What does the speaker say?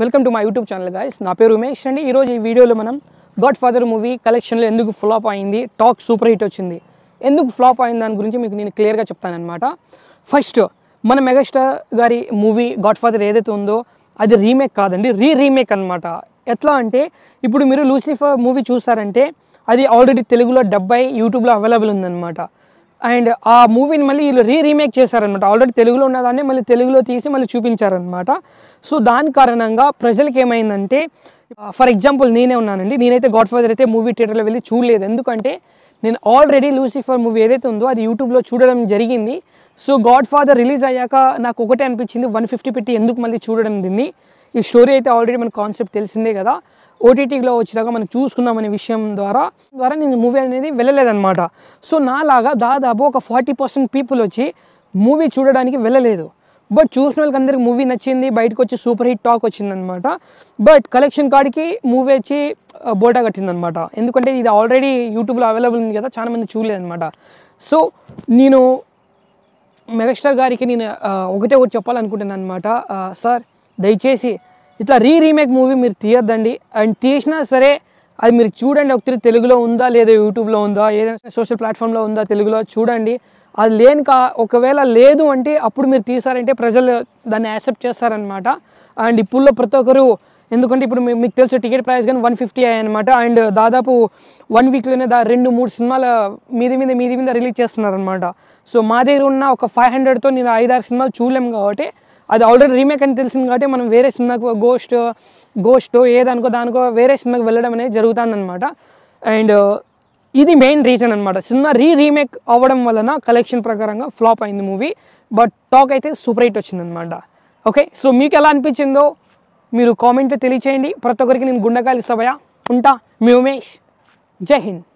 welcome to మా YouTube channel guys నా పేరు ఉమేష్ అండి ఈరోజు ఈ వీడియోలో మనం గాడ్ ఫాదర్ మూవీ కలెక్షన్లో ఎందుకు ఫ్లాప్ అయింది టాక్ సూపర్ హిట్ వచ్చింది ఎందుకు ఫ్లాప్ అయింది దాని గురించి మీకు నేను క్లియర్గా చెప్తానమాట ఫస్ట్ మన మెగాస్టార్ గారి మూవీ గాడ్ ఫాదర్ ఏదైతే ఉందో అది రీమేక్ కాదండి రీ రీమేక్ అనమాట ఎట్లా అంటే ఇప్పుడు మీరు లూసిఫర్ మూవీ చూసారంటే అది ఆల్రెడీ తెలుగులో డెబ్బై యూట్యూబ్లో అవైలబుల్ ఉందన్నమాట అండ్ ఆ మూవీని మళ్ళీ వీళ్ళు రీ రీమేక్ చేశారనమాట ఆల్రెడీ తెలుగులో ఉన్నదాన్ని మళ్ళీ తెలుగులో తీసి మళ్ళీ చూపించారనమాట సో దాని కారణంగా ప్రజలకి ఏమైందంటే ఫర్ ఎగ్జాంపుల్ నేనే ఉన్నానండి నేనైతే గాడ్ ఫాదర్ అయితే మూవీ థియేటర్లో వెళ్ళి చూడలేదు ఎందుకంటే నేను ఆల్రెడీ లూసిఫర్ మూవీ ఏదైతే ఉందో అది యూట్యూబ్లో చూడడం జరిగింది సో గాడ్ ఫాదర్ రిలీజ్ అయ్యాక నాకు ఒకటే అనిపించింది వన్ ఫిఫ్టీ పెట్టి ఎందుకు మళ్ళీ చూడడం దీన్ని ఈ స్టోరీ అయితే ఆల్రెడీ మన కాన్సెప్ట్ తెలిసిందే కదా ఓటీటీలో వచ్చేదాకా మనం చూసుకున్నామనే అనే విషయం ద్వారా ద్వారా నేను మూవీ అనేది వెళ్ళలేదన్నమాట సో నాలాగా దాదాపు ఒక ఫార్టీ పర్సెంట్ పీపుల్ వచ్చి మూవీ చూడడానికి వెళ్ళలేదు బట్ చూసిన వాళ్ళకి అందరికి మూవీ నచ్చింది బయటకు వచ్చి సూపర్ హిట్ టాక్ వచ్చిందనమాట బట్ కలెక్షన్ కార్డ్కి మూవీ వచ్చి బోటా కట్టిందనమాట ఎందుకంటే ఇది ఆల్రెడీ యూట్యూబ్లో అవైలబుల్ ఉంది కదా చాలామంది అనమాట సో నేను మెగాస్టార్ గారికి నేను ఒకటే ఒకటి చెప్పాలనుకుంటున్నాను అనమాట సార్ దయచేసి ఇట్లా రీ రీమేక్ మూవీ మీరు తీయద్దండి అండ్ తీసినా సరే అది మీరు చూడండి ఒకసారి తెలుగులో ఉందా లేదా యూట్యూబ్లో ఉందా ఏదైనా సోషల్ ప్లాట్ఫామ్లో ఉందా తెలుగులో చూడండి అది లేని కా ఒకవేళ లేదు అంటే అప్పుడు మీరు తీసారంటే ప్రజలు దాన్ని యాక్సెప్ట్ చేస్తారనమాట అండ్ ఇప్పుడులో ప్రతి ఒక్కరు ఎందుకంటే ఇప్పుడు మీకు తెలుసు టికెట్ ప్రైస్ కానీ వన్ ఫిఫ్టీ అయ్యాయన్నమాట అండ్ దాదాపు వన్ వీక్లోనే దా రెండు మూడు సినిమాల మీద మీద మీద మీద రిలీజ్ చేస్తున్నారనమాట సో మా దగ్గర ఉన్న ఒక ఫైవ్ హండ్రెడ్తో నేను ఐదారు సినిమాలు చూడలేము కాబట్టి అది ఆల్రెడీ రీమేక్ అని తెలిసింది కాబట్టి మనం వేరే సినిమాకు గోస్ట్ గోస్ట్ ఏదనుకో దానికో వేరే సినిమాకి వెళ్ళడం అనేది జరుగుతుందన్నమాట అండ్ uh, ఇది మెయిన్ రీజన్ అనమాట సినిమా రీ రీమేక్ అవ్వడం వలన కలెక్షన్ ప్రకారంగా ఫ్లాప్ అయింది మూవీ బట్ టాక్ అయితే సూపర్ హిట్ వచ్చిందనమాట ఓకే సో మీకు ఎలా అనిపించిందో మీరు కామెంట్లో తెలియచేయండి ప్రతి ఒక్కరికి నేను గుండెకాయలు ఇస్తాయా ఉంటా మీ ఉమేష్ జై హింద్